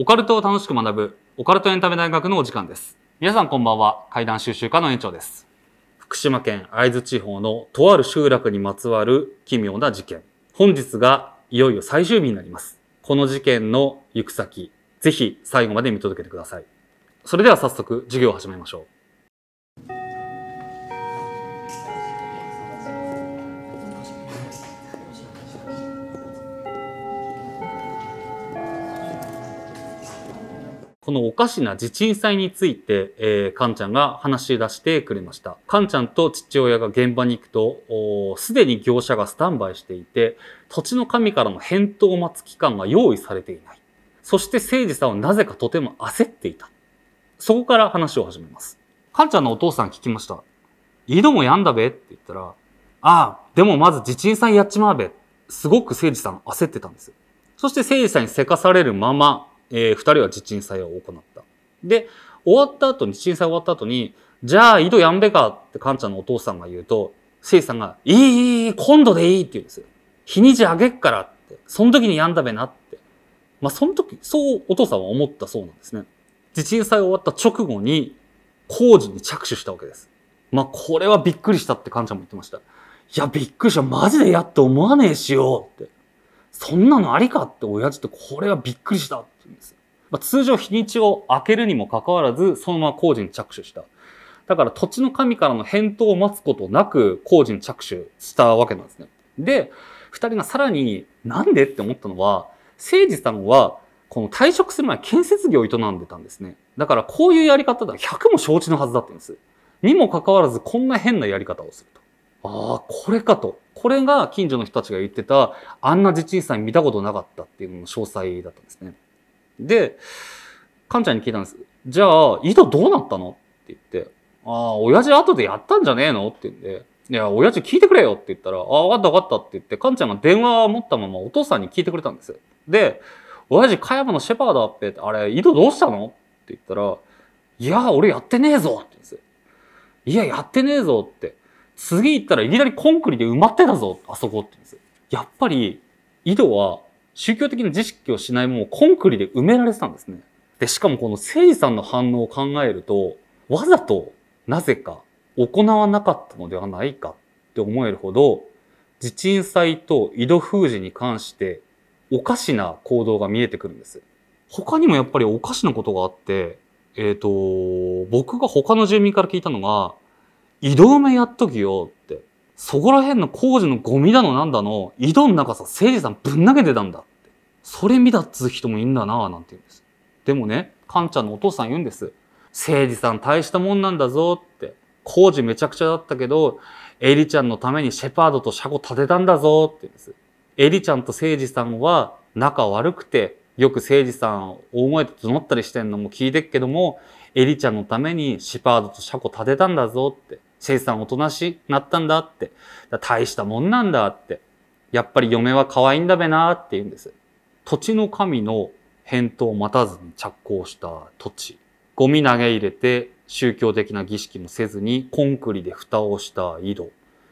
オカルトを楽しく学ぶオカルトエンタメ大学のお時間です。皆さんこんばんは、怪談収集家の園長です。福島県会津地方のとある集落にまつわる奇妙な事件。本日がいよいよ最終日になります。この事件の行く先、ぜひ最後まで見届けてください。それでは早速授業を始めましょう。このおかしな地鎮祭について、えー、かんちゃんが話し出してくれました。かんちゃんと父親が現場に行くと、すでに業者がスタンバイしていて、土地の神からの返答を待つ期間が用意されていない。そして誠治さんはなぜかとても焦っていた。そこから話を始めます。かんちゃんのお父さん聞きました。井戸もやんだべって言ったら、ああ、でもまず地鎮祭やっちまうべ。すごく誠治さん焦ってたんです。そして誠治さんにせかされるまま、えー、2人は地鎮祭を行った。で、終わった後に、地鎮祭終わった後に、じゃあ、井戸やんべかってカンちゃんのお父さんが言うと、せいさんが、いい、いい、今度でいいって言うんですよ。日にちあげっからって、その時にやんだべなって。まあ、その時、そうお父さんは思ったそうなんですね。地鎮祭終わった直後に、工事に着手したわけです。まあ、これはびっくりしたってカンちゃんも言ってました。いや、びっくりした。マジでやって思わねえしようって。そんなのありかって親父ってこれはびっくりしたってるんです。まあ、通常日にちを開けるにもかかわらず、そのまま工事に着手した。だから土地の神からの返答を待つことなく工事に着手したわけなんですね。で、二人がさらになんでって思ったのは、誠司さんはこの退職する前建設業を営んでたんですね。だからこういうやり方だ100も承知のはずだったんです。にもかかわらずこんな変なやり方をすると。ああ、これかと。これが近所の人たちが言ってた、あんな自治さん見たことなかったっていうのの詳細だったんですね。で、かんちゃんに聞いたんです。じゃあ、井戸どうなったのって言って、ああ、親父後でやったんじゃねえのって言って、いや、親父聞いてくれよって言ったら、ああ、わかったわかったって言って、かんちゃんが電話を持ったままお父さんに聞いてくれたんですで、親父、加山のシェパードだって、あれ、井戸どうしたのって言ったら、いや、俺やってねえぞって言うんですよ。いや、やってねえぞって。次行ったらいきなりコンクリで埋まってたぞ、あそこって言うんですよ。やっぱり、井戸は宗教的な知識をしないものをコンクリで埋められてたんですね。で、しかもこの聖治さんの反応を考えると、わざとなぜか行わなかったのではないかって思えるほど、自鎮祭と井戸封じに関しておかしな行動が見えてくるんです。他にもやっぱりおかしなことがあって、えっ、ー、と、僕が他の住民から聞いたのが、井戸埋めやっときよって、そこら辺の工事のゴミだのなんだの、井戸の中さ、誠治さんぶん投げてたんだそれ見たっつう人もいんだなぁなんて言うんです。でもね、カンちゃんのお父さん言うんです。誠治さん大したもんなんだぞって。工事めちゃくちゃだったけど、エリちゃんのためにシェパードと車庫立てたんだぞって言うんです。エリちゃんと誠治さんは仲悪くて、よく誠治さんを大声で募ったりしてんのも聞いてっけども、エリちゃんのためにシェパードと車庫立てたんだぞって。誠治さんおとなしなったんだって。大したもんなんだって。やっぱり嫁は可愛いんだべなって言うんです。土地の神の返答を待たずに着工した土地。ゴミ投げ入れて宗教的な儀式もせずにコンクリで蓋をした井戸。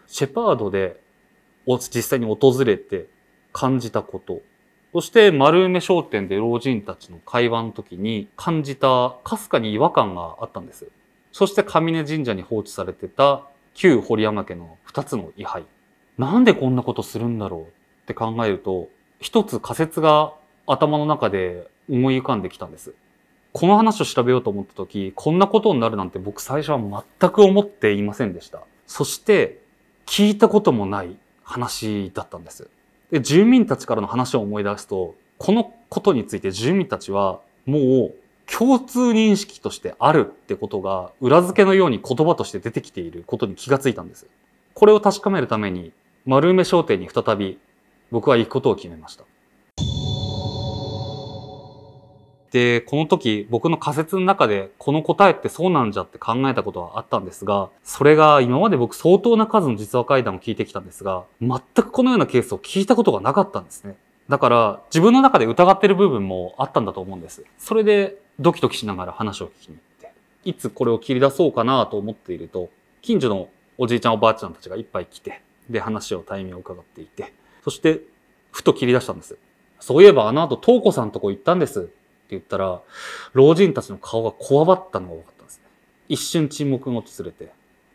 シェパードで実際に訪れて感じたこと。そして丸梅商店で老人たちの会話の時に感じたかすかに違和感があったんです。そして上根神社に放置されてた旧堀山家の2つの位牌。なんでこんなことするんだろうって考えると一つ仮説が頭の中で思い浮かんできたんです。この話を調べようと思った時、こんなことになるなんて僕最初は全く思っていませんでした。そして、聞いたこともない話だったんです。で、住民たちからの話を思い出すと、このことについて住民たちはもう共通認識としてあるってことが裏付けのように言葉として出てきていることに気がついたんです。これを確かめるために丸梅商店に再び僕は行くことを決めました。で、この時僕の仮説の中でこの答えってそうなんじゃって考えたことはあったんですが、それが今まで僕相当な数の実話怪談を聞いてきたんですが、全くこのようなケースを聞いたことがなかったんですね。だから自分の中で疑ってる部分もあったんだと思うんです。それでドキドキしながら話を聞きに行って、いつこれを切り出そうかなと思っていると、近所のおじいちゃんおばあちゃんたちがいっぱい来て、で話をタイミングを伺っていて、そして、ふと切り出したんですそういえばあの後、東子さんとこ行ったんですって言ったら、老人たちの顔がこわばったのが分かったんです一瞬沈黙が訪れて、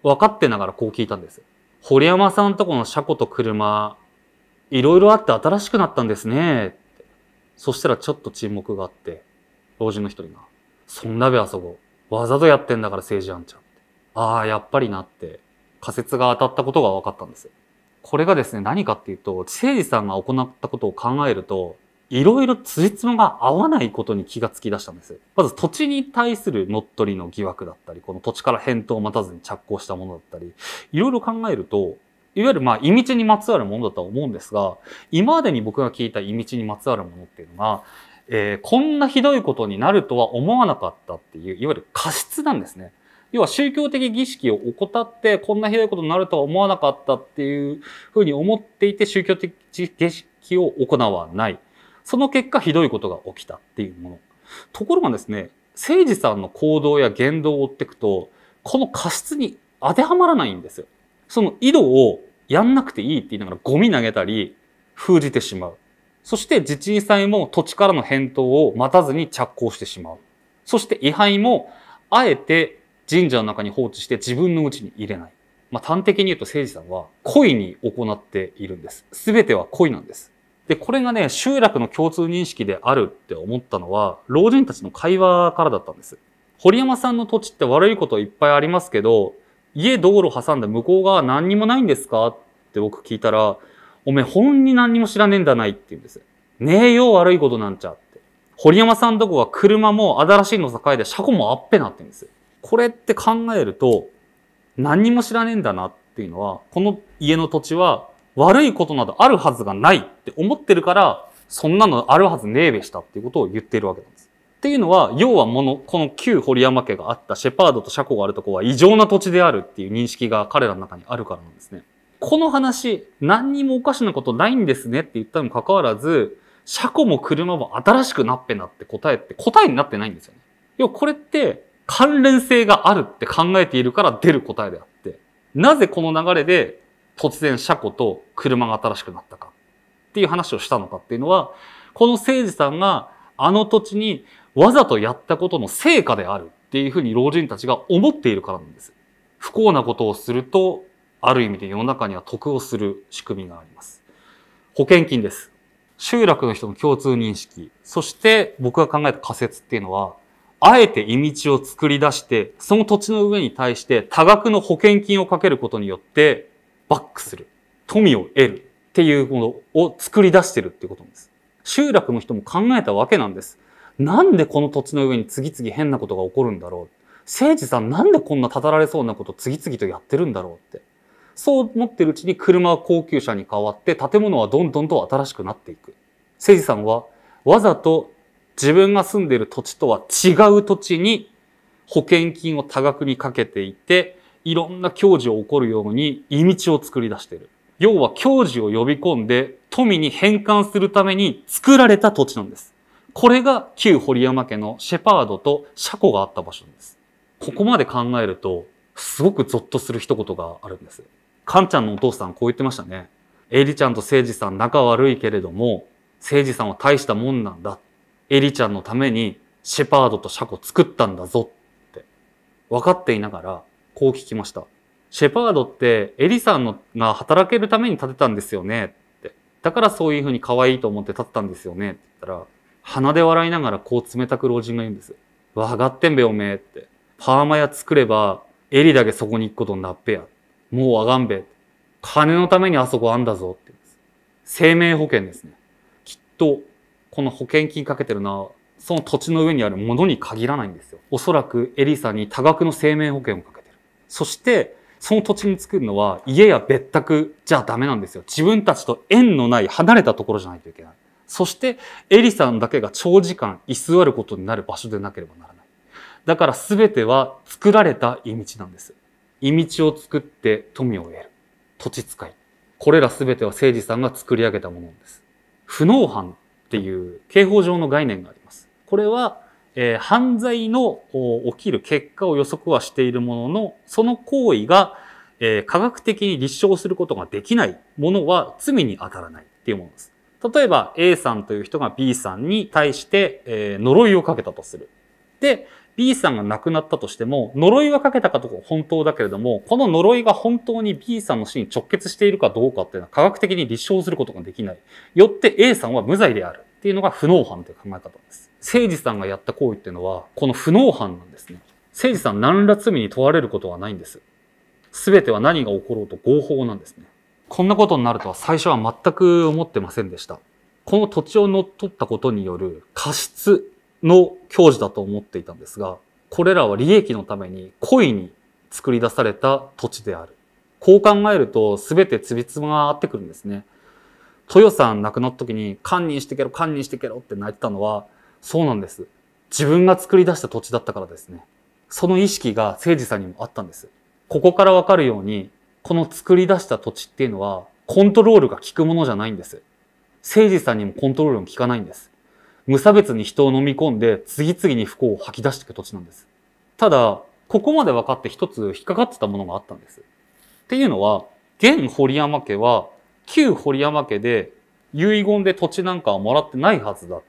分かってながらこう聞いたんです堀山さんとこの車庫と車、いろいろあって新しくなったんですね。そしたらちょっと沈黙があって、老人の一人が、そんなべあそこ、わざとやってんだから政治あんちゃん。ああ、やっぱりなって、仮説が当たったことが分かったんですこれがですね、何かっていうと、誠治さんが行ったことを考えると、いろいろ辻褄が合わないことに気がつき出したんです。まず土地に対する乗っ取りの疑惑だったり、この土地から返答を待たずに着工したものだったり、いろいろ考えると、いわゆるまあ、意味地にまつわるものだとは思うんですが、今までに僕が聞いた意味地にまつわるものっていうのが、えー、こんなひどいことになるとは思わなかったっていう、いわゆる過失なんですね。要は宗教的儀式を怠ってこんなひどいことになるとは思わなかったっていうふうに思っていて宗教的儀式を行わない。その結果ひどいことが起きたっていうもの。ところがですね、誠治さんの行動や言動を追っていくと、この過失に当てはまらないんですよ。その井戸をやんなくていいって言いながらゴミ投げたり、封じてしまう。そして自治祭も土地からの返答を待たずに着工してしまう。そして位牌もあえて神社の中に放置して自分のうちに入れない。まあ、端的に言うと聖司さんは恋に行っているんです。すべては恋なんです。で、これがね、集落の共通認識であるって思ったのは、老人たちの会話からだったんです。堀山さんの土地って悪いこといっぱいありますけど、家道路挟んで向こう側何にもないんですかって僕聞いたら、おめえ本に何にも知らねえんだないって言うんです。ねえよ悪いことなんちゃって。堀山さんとこは車も新しいの境で車庫もあっぺなって言うんです。これって考えると何にも知らねえんだなっていうのはこの家の土地は悪いことなどあるはずがないって思ってるからそんなのあるはずねえべしたっていうことを言ってるわけなんです。っていうのは要はものこの旧堀山家があったシェパードと車庫があるとこは異常な土地であるっていう認識が彼らの中にあるからなんですね。この話何にもおかしなことないんですねって言ったにもかかわらず車庫も車も新しくなっぺなって答えって答えになってないんですよね。要はこれって関連性があるって考えているから出る答えであって、なぜこの流れで突然車庫と車が新しくなったかっていう話をしたのかっていうのは、この聖司さんがあの土地にわざとやったことの成果であるっていうふうに老人たちが思っているからなんです。不幸なことをすると、ある意味で世の中には得をする仕組みがあります。保険金です。集落の人の共通認識、そして僕が考えた仮説っていうのは、あえて居道を作り出して、その土地の上に対して多額の保険金をかけることによって、バックする。富を得る。っていうものを作り出してるっていうことなんです。集落の人も考えたわけなんです。なんでこの土地の上に次々変なことが起こるんだろう。聖治さんなんでこんなたたられそうなこと次々とやってるんだろうって。そう思ってるうちに車は高級車に変わって建物はどんどんと新しくなっていく。聖治さんはわざと自分が住んでいる土地とは違う土地に保険金を多額にかけていて、いろんな矜持を起こるように意味地を作り出している。要は矜持を呼び込んで富に返還するために作られた土地なんです。これが旧堀山家のシェパードと車庫があった場所です。ここまで考えると、すごくゾッとする一言があるんです。カンちゃんのお父さんこう言ってましたね。エイリちゃんとセイジさん仲悪いけれども、セイジさんは大したもんなんだって。エリちゃんのためにシェパードとシャコ作ったんだぞって分かっていながらこう聞きました。シェパードってエリさんのが働けるために建てたんですよねって。だからそういうふうに可愛いと思って建てたんですよねって言ったら鼻で笑いながらこう冷たく老人が言うんです。わがってんべおめえって。パーマ屋作ればエリだけそこに行くことになっぺや。もうあがんべえ。金のためにあそこあんだぞって言うんです。生命保険ですね。きっとこの保険金かけてるのは、その土地の上にあるものに限らないんですよ。おそらくエリさんに多額の生命保険をかけてる。そして、その土地に作るのは家や別宅じゃダメなんですよ。自分たちと縁のない離れたところじゃないといけない。そして、エリさんだけが長時間居座ることになる場所でなければならない。だから全ては作られた意道なんです。意道を作って富を得る。土地使い。これら全ては聖司さんが作り上げたものです。不能犯っていう刑法上の概念があります。これは、えー、犯罪の起きる結果を予測はしているものの、その行為が、えー、科学的に立証することができないものは罪に当たらないっていうものです。例えば A さんという人が B さんに対して、えー、呪いをかけたとする。で、B さんが亡くなったとしても、呪いはかけたかとか本当だけれども、この呪いが本当に B さんの死に直結しているかどうかっていうのは科学的に立証することができない。よって A さんは無罪であるっていうのが不能犯という考え方です。誠治さんがやった行為っていうのは、この不能犯なんですね。誠治さん何ら罪に問われることはないんです。全ては何が起ころうと合法なんですね。こんなことになるとは最初は全く思ってませんでした。この土地を乗っ取ったことによる過失の教授だと思っていたんですが、これらは利益のために故意に作り出された土地である。こう考えると全てつびつまが合ってくるんですね。豊さん亡くなった時に、堪忍してけろ、堪忍してけろって泣いてたのは、そうなんです。自分が作り出した土地だったからですね。その意識が誠治さんにもあったんです。ここからわかるように、この作り出した土地っていうのは、コントロールが効くものじゃないんです。誠治さんにもコントロールも効かないんです。無差別に人を飲み込んで、次々に不幸を吐き出していく土地なんです。ただ、ここまで分かって一つ引っかかってたものがあったんです。っていうのは、現堀山家は、旧堀山家で遺言で土地なんかはもらってないはずだっ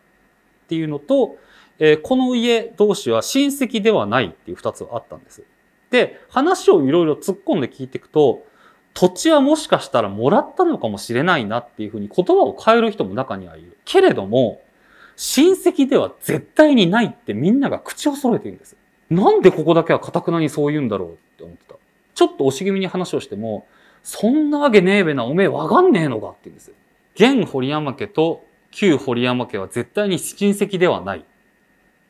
ていうのと、えー、この家同士は親戚ではないっていう二つはあったんです。で、話をいろいろ突っ込んで聞いていくと、土地はもしかしたらもらったのかもしれないなっていうふうに言葉を変える人も中にはいる。けれども、親戚では絶対にないってみんなが口を揃えているんです。なんでここだけはかたくなにそう言うんだろうって思ってた。ちょっと惜し気味に話をしても、そんなわけねえべな、おめえわかんねえのかって言うんです現堀山家と旧堀山家は絶対に親戚ではない。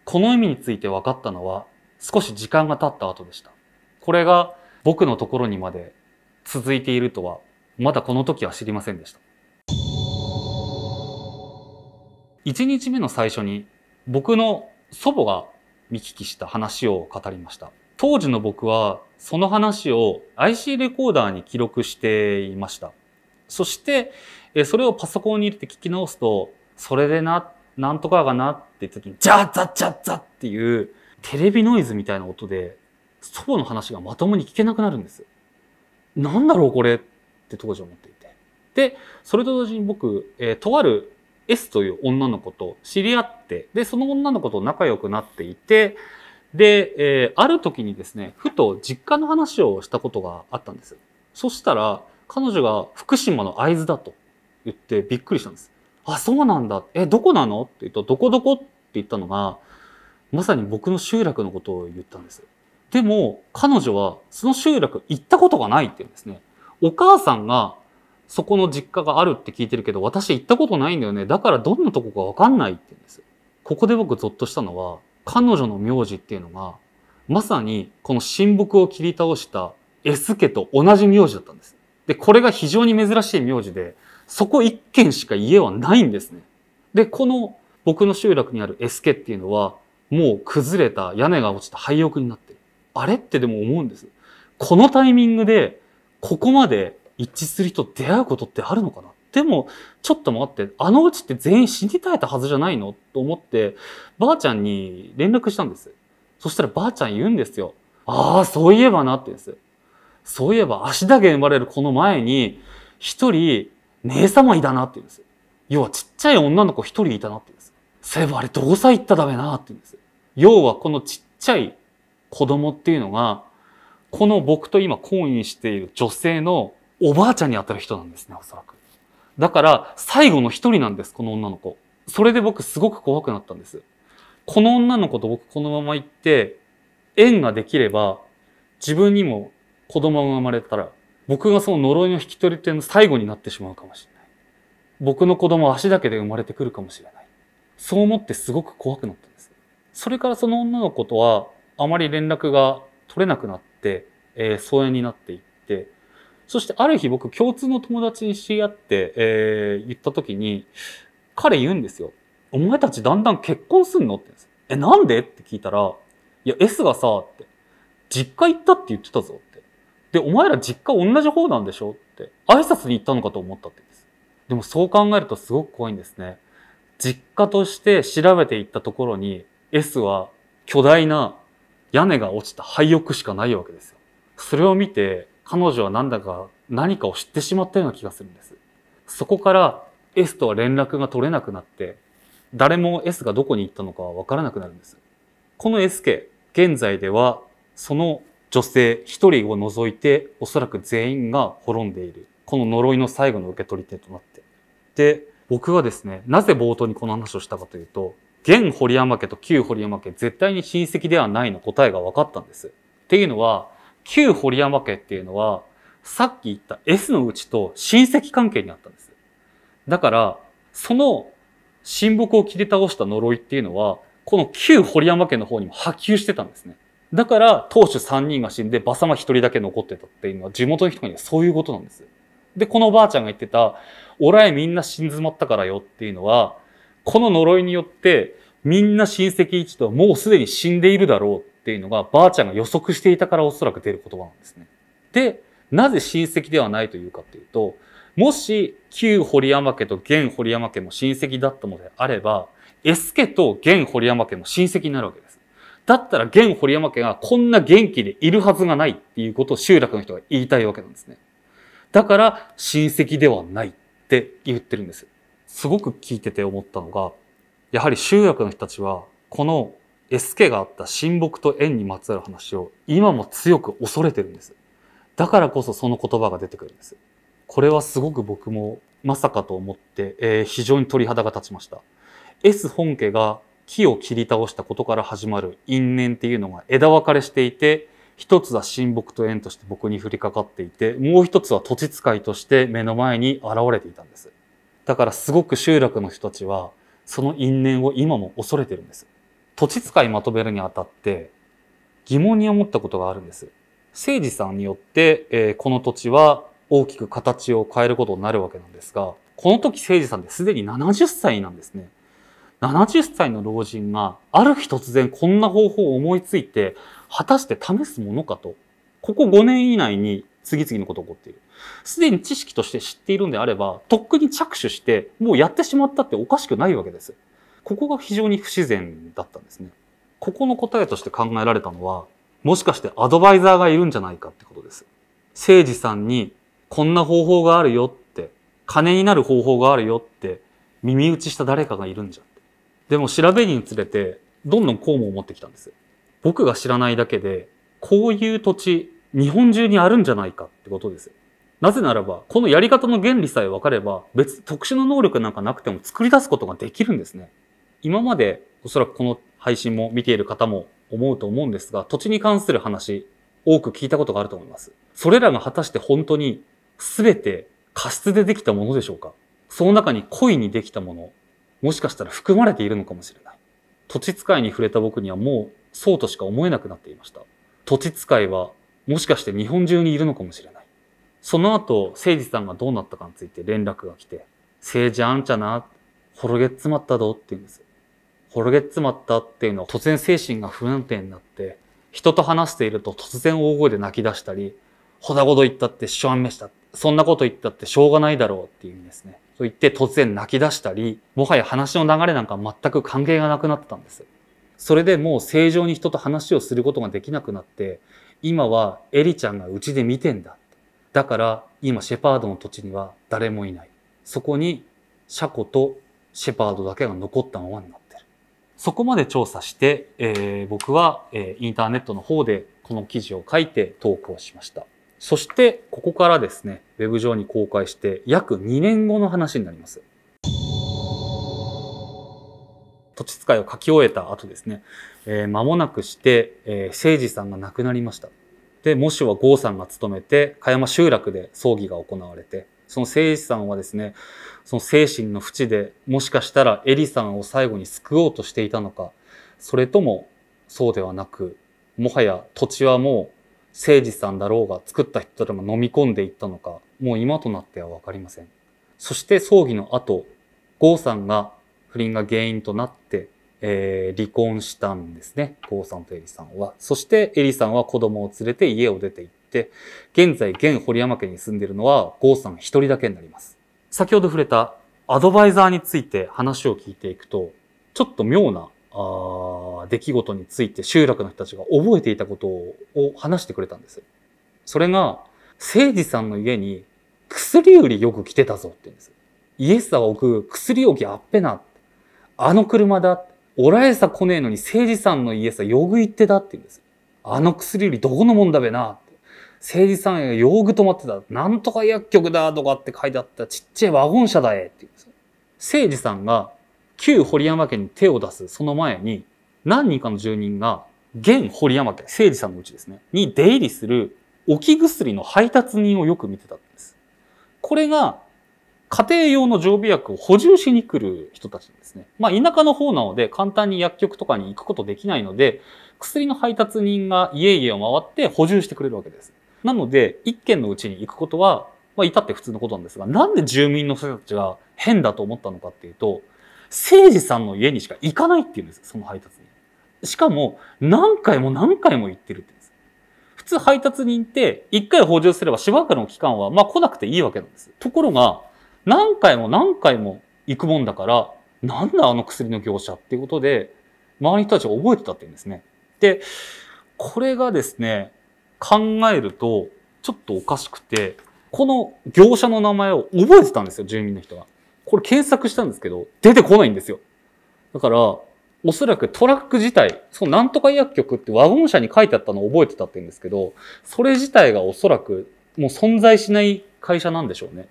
この意味について分かったのは少し時間が経った後でした。これが僕のところにまで続いているとは、まだこの時は知りませんでした。1日目の最初に僕の祖母が見聞きした話を語りました。当時の僕はその話を IC レコーダーに記録していました。そして、それをパソコンに入れて聞き直すと、それでな、なんとかがなって言った時に、じゃあ、ザッジじッザッっていうテレビノイズみたいな音で、祖母の話がまともに聞けなくなるんです。なんだろうこれって当時思っていて。で、それと同時に僕、えー、とある S という女の子と知り合ってでその女の子と仲良くなっていてで、えー、ある時にですねふと実家の話をしたことがあったんですそしたら彼女が福島の会津だと言ってびっくりしたんですあそうなんだえどこなのって言うとどこどこって言ったのがまさに僕の集落のことを言ったんですでも彼女はその集落行ったことがないって言うんですねお母さんがそこの実家があるって聞いてるけど、私行ったことないんだよね。だからどんなとこかわかんないって言うんですここで僕ゾッとしたのは、彼女の名字っていうのが、まさにこの親睦を切り倒した S 家と同じ名字だったんです。で、これが非常に珍しい名字で、そこ一軒しか家はないんですね。で、この僕の集落にある S 家っていうのは、もう崩れた屋根が落ちた廃屋になってる。あれってでも思うんです。このタイミングで、ここまで一致する人出会うことってあるのかなでも、ちょっと待って、あのうちって全員死に絶えたはずじゃないのと思って、ばあちゃんに連絡したんです。そしたらばあちゃん言うんですよ。ああ、そういえばなってんです。そういえば、足だけ生まれるこの前に、一人、姉様いたなって言うんです。要はちっちゃい女の子一人いたなって言うんです。そういえばあれ同歳行ったらダなって言うんです。要はこのちっちゃい子供っていうのが、この僕と今婚姻している女性のおばあちゃんに当たる人なんですね、おそらく。だから、最後の一人なんです、この女の子。それで僕すごく怖くなったんです。この女の子と僕このまま行って、縁ができれば、自分にも子供が生まれたら、僕がその呪いの引き取り手の最後になってしまうかもしれない。僕の子供は足だけで生まれてくるかもしれない。そう思ってすごく怖くなったんです。それからその女の子とはあまり連絡が取れなくなって、えー、疎遠になっていって、そしてある日僕共通の友達に知り合って、えー、言った時に、彼言うんですよ。お前たちだんだん結婚すんのってんです。え、なんでって聞いたら、いや、S がさ、って、実家行ったって言ってたぞって。で、お前ら実家同じ方なんでしょって、挨拶に行ったのかと思ったってんです。でもそう考えるとすごく怖いんですね。実家として調べていったところに、S は巨大な屋根が落ちた廃屋しかないわけですよ。それを見て、彼女はなんだか何かを知ってしまったような気がするんです。そこから S とは連絡が取れなくなって、誰も S がどこに行ったのかはわからなくなるんです。この S 家、現在ではその女性一人を除いておそらく全員が滅んでいる。この呪いの最後の受け取り手となって。で、僕はですね、なぜ冒頭にこの話をしたかというと、現堀山家と旧堀山家絶対に親戚ではないの答えが分かったんです。っていうのは、旧堀山家っていうのは、さっき言った S のうちと親戚関係にあったんです。だから、その親睦を切り倒した呪いっていうのは、この旧堀山家の方にも波及してたんですね。だから、当主3人が死んで、馬様1人だけ残ってたっていうのは、地元の人にはそういうことなんです。で、このおばあちゃんが言ってた、おらへみんな死ん詰まったからよっていうのは、この呪いによって、みんな親戚一とはもうすでに死んでいるだろうっていうのが、ばあちゃんが予測していたからおそらく出る言葉なんですね。で、なぜ親戚ではないというかっていうと、もし、旧堀山家と現堀山家も親戚だったのであれば、S 家と現堀山家も親戚になるわけです。だったら現堀山家がこんな元気でいるはずがないっていうことを集落の人が言いたいわけなんですね。だから親戚ではないって言ってるんです。すごく聞いてて思ったのが、やはり集落の人たちはこのエスケがあった親睦と縁にまつわる話を今も強く恐れてるんです。だからこそその言葉が出てくるんです。これはすごく僕もまさかと思って、えー、非常に鳥肌が立ちました。S 本家が木を切り倒したことから始まる因縁っていうのが枝分かれしていて、一つは親睦と縁として僕に降りかかっていて、もう一つは土地使いとして目の前に現れていたんです。だからすごく集落の人たちは、その因縁を今も恐れてるんです。土地使いまとめるにあたって疑問に思ったことがあるんです。政治さんによって、えー、この土地は大きく形を変えることになるわけなんですが、この時誠治さんってすでに70歳なんですね。70歳の老人がある日突然こんな方法を思いついて、果たして試すものかと。ここ5年以内に次々のことが起こっている。すでに知識として知っているんであれば、とっくに着手して、もうやってしまったっておかしくないわけです。ここが非常に不自然だったんですね。ここの答えとして考えられたのは、もしかしてアドバイザーがいるんじゃないかってことです。誠治さんに、こんな方法があるよって、金になる方法があるよって、耳打ちした誰かがいるんじゃって。でも調べにつれて、どんどんこうも思ってきたんです。僕が知らないだけで、こういう土地、日本中にあるんじゃないかってことです。なぜならば、このやり方の原理さえ分かれば、別特殊な能力なんかなくても作り出すことができるんですね。今までおそらくこの配信も見ている方も思うと思うんですが、土地に関する話、多く聞いたことがあると思います。それらが果たして本当に全て過失でできたものでしょうかその中に故意にできたもの、もしかしたら含まれているのかもしれない。土地使いに触れた僕にはもうそうとしか思えなくなっていました。土地使いはもしかして日本中にいるのかもしれない。その後、誠治さんがどうなったかについて連絡が来て、誠治あんちゃな、滅げ詰まったどって言うんです。滅げ詰まったっていうのは突然精神が不安定になって、人と話していると突然大声で泣き出したり、ほだごと言ったってしょんめした。そんなこと言ったってしょうがないだろうっていうんですね。と言って突然泣き出したり、もはや話の流れなんか全く関係がなくなってたんです。それでもう正常に人と話をすることができなくなって、今はエリちゃんがうちで見てんだ。だから今シェパードの土地には誰もいない。そこにシャコとシェパードだけが残ったままになった。そこまで調査して、えー、僕は、えー、インターネットの方でこの記事を書いて投稿しました。そしてここからですね、ウェブ上に公開して約2年後の話になります。土地使いを書き終えた後ですね、えー、間もなくして、えー、誠司さんが亡くなりました。で、もしは郷さんが勤めて、香山集落で葬儀が行われて、その聖司さんはですね、その精神の淵でもしかしたらエリさんを最後に救おうとしていたのか、それともそうではなく、もはや土地はもう聖司さんだろうが作った人でも飲み込んでいったのか、もう今となってはわかりません。そして葬儀の後、ゴーさんが不倫が原因となって、えー、離婚したんですね。ゴーさんとエリさんは。そしてエリさんは子供を連れて家を出て行った。て、現在、現堀山家に住んでいるのは、郷さん一人だけになります。先ほど触れたアドバイザーについて話を聞いていくと、ちょっと妙なあ出来事について集落の人たちが覚えていたことを話してくれたんです。それが、聖司さんの家に薬売りよく来てたぞって言うんです。イエスは置く薬置きあっぺな。あの車だ。おらえさ来ねえのに聖司さんのイエスはよぐ行ってたって言うんです。あの薬売りどこのもんだべな。政理さんが用具止まってた。なんとか薬局だとかって書いてあったちっちゃいワゴン車だえって言うんですよ。政治さんが旧堀山家に手を出すその前に何人かの住人が現堀山家、政治さんのうちですね、に出入りする置き薬の配達人をよく見てたんです。これが家庭用の常備薬を補充しに来る人たちですね。まあ田舎の方なので簡単に薬局とかに行くことできないので、薬の配達人が家々を回って補充してくれるわけです。なので、一軒のうちに行くことは、まあ、いたって普通のことなんですが、なんで住民の人たちが変だと思ったのかっていうと、政治さんの家にしか行かないっていうんです、その配達に。しかも、何回も何回も行ってるって言うんです。普通配達人って、一回補充すればしばらくの期間は、まあ来なくていいわけなんです。ところが、何回も何回も行くもんだから、なんだあの薬の業者っていうことで、周りの人たちが覚えてたって言うんですね。で、これがですね、考えると、ちょっとおかしくて、この業者の名前を覚えてたんですよ、住民の人が。これ検索したんですけど、出てこないんですよ。だから、おそらくトラック自体、そのなんとか薬局ってワゴン車に書いてあったのを覚えてたって言うんですけど、それ自体がおそらくもう存在しない会社なんでしょうね。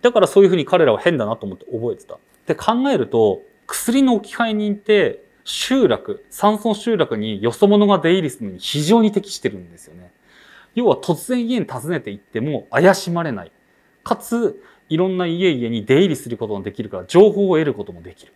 だからそういうふうに彼らは変だなと思って覚えてた。で考えると、薬の置き換え人って、集落、山村集落によそ者が出入りするのに非常に適してるんですよね。要は突然家に訪ねて行っても怪しまれない。かつ、いろんな家々に出入りすることもできるから、情報を得ることもできる。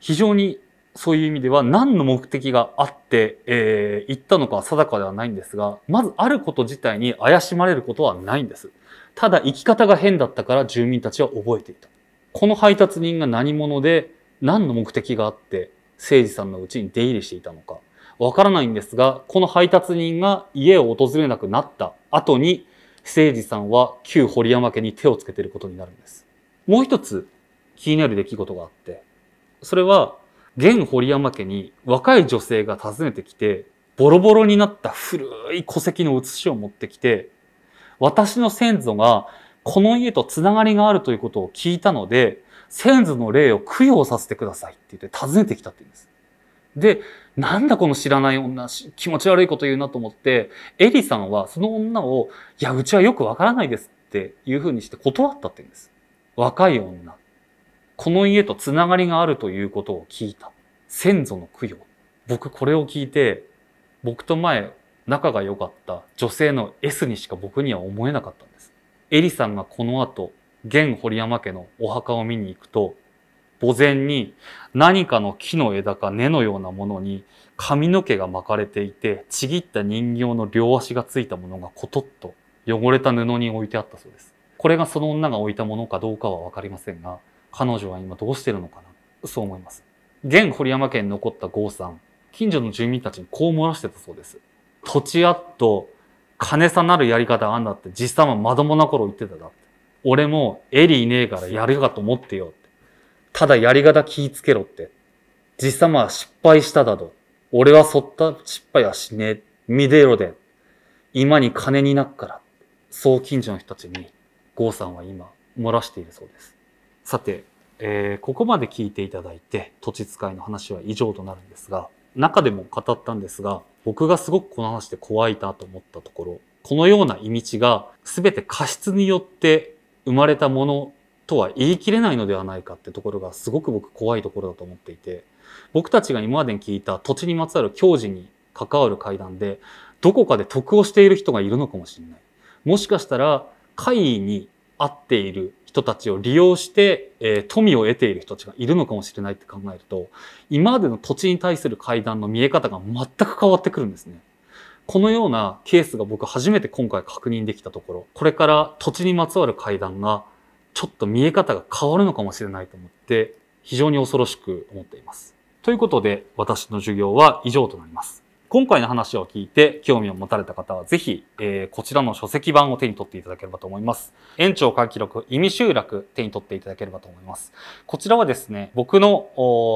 非常にそういう意味では何の目的があって、えー、行ったのかは定かではないんですが、まずあること自体に怪しまれることはないんです。ただ生き方が変だったから住民たちは覚えていた。この配達人が何者で何の目的があって、誠治さんのうちに出入りしていたのか。わからないんですが、この配達人が家を訪れなくなった後に、誠司さんは旧堀山家に手をつけていることになるんです。もう一つ気になる出来事があって、それは、現堀山家に若い女性が訪ねてきて、ボロボロになった古い戸籍の写しを持ってきて、私の先祖がこの家とつながりがあるということを聞いたので、先祖の霊を供養させてくださいって言って訪ねてきたって言うんです。で、なんだこの知らない女、気持ち悪いこと言うなと思って、エリさんはその女を、いや、うちはよくわからないですっていうふうにして断ったって言うんです。若い女。この家とつながりがあるということを聞いた。先祖の供養。僕これを聞いて、僕と前仲が良かった女性の S にしか僕には思えなかったんです。エリさんがこの後、現堀山家のお墓を見に行くと、墓前に何かの木の枝か根のようなものに髪の毛が巻かれていて、ちぎった人形の両足がついたものがコトッと汚れた布に置いてあったそうです。これがその女が置いたものかどうかはわかりませんが、彼女は今どうしてるのかなそう思います。現堀山家に残った郷さん、近所の住民たちにこう漏らしてたそうです。土地あっと金さなるやり方あんだって、実際はまどもな頃言ってただって。俺もエリいねえからやるかと思ってよ。ただやり方気ぃつけろって。実際まあ失敗しただと。俺はそった失敗はしねえ。見でろで。今に金になっから。そう近所の人たちに、ゴーさんは今、漏らしているそうです。さて、えー、ここまで聞いていただいて、土地使いの話は以上となるんですが、中でも語ったんですが、僕がすごくこの話で怖いなと思ったところ、このような意味地が全て過失によって生まれたものとは言い切れないのではないかってところがすごく僕怖いところだと思っていて僕たちが今までに聞いた土地にまつわる教持に関わる会談でどこかで得をしている人がいるのかもしれない。もしかしたら会議に合っている人たちを利用して、え富を得ている人たちがいるのかもしれないって考えると今までの土地に対する会談の見え方が全く変わってくるんですね。このようなケースが僕初めて今回確認できたところこれから土地にまつわる階段がちょっと見え方が変わるのかもしれないと思って、非常に恐ろしく思っています。ということで、私の授業は以上となります。今回の話を聞いて興味を持たれた方は、ぜひ、えー、こちらの書籍版を手に取っていただければと思います。園長会記録、意味集落、手に取っていただければと思います。こちらはですね、僕の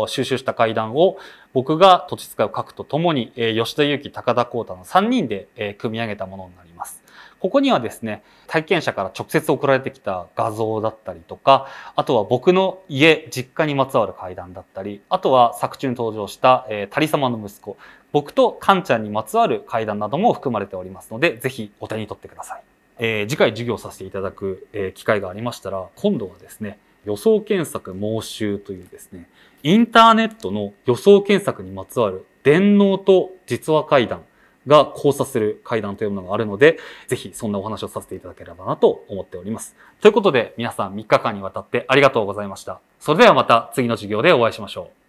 収集した階段を、僕が土地使いを書くとともに、えー、吉田祐樹、高田光太の3人で、えー、組み上げたものになります。ここにはですね体験者から直接送られてきた画像だったりとかあとは僕の家実家にまつわる怪談だったりあとは作中に登場した、えー、タリ様の息子僕とカンちゃんにまつわる怪談なども含まれておりますので是非お手に取ってください。えー、次回授業させていただく、えー、機会がありましたら今度はですね予想検索盲集というですねインターネットの予想検索にまつわる電脳と実話怪談が交差する階段というものがあるので、ぜひそんなお話をさせていただければなと思っております。ということで皆さん3日間にわたってありがとうございました。それではまた次の授業でお会いしましょう。